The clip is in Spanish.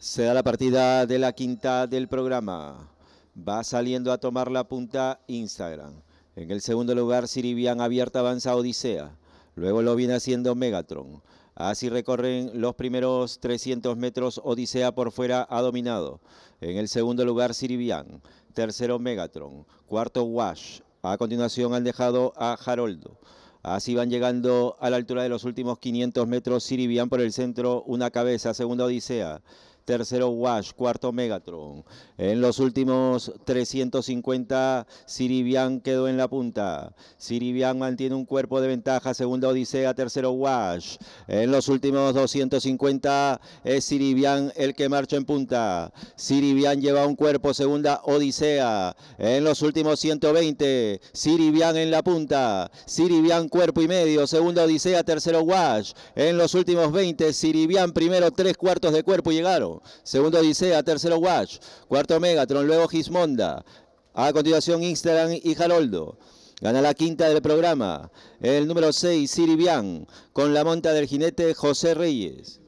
Se da la partida de la quinta del programa. Va saliendo a tomar la punta Instagram. En el segundo lugar, Sirivian abierta avanza Odisea. Luego lo viene haciendo Megatron. Así recorren los primeros 300 metros. Odisea por fuera ha dominado. En el segundo lugar, Sirivian. Tercero, Megatron. Cuarto, Wash. A continuación han dejado a Haroldo. Así van llegando a la altura de los últimos 500 metros. Sirivian por el centro, una cabeza. Segunda, Odisea tercero Wash, cuarto Megatron. En los últimos 350, Siribian quedó en la punta. Siribian mantiene un cuerpo de ventaja, segunda Odisea, tercero Wash. En los últimos 250 es Siribian el que marcha en punta. Siribian lleva un cuerpo, segunda Odisea. En los últimos 120, Siribian en la punta. Siribian cuerpo y medio, segunda Odisea, tercero Wash. En los últimos 20, Siribian primero tres cuartos de cuerpo llegaron. Segundo Odisea, tercero watch Cuarto Megatron, luego Gismonda. A continuación Instagram y Haroldo. Gana la quinta del programa. El número 6, Siribian, con la monta del jinete José Reyes.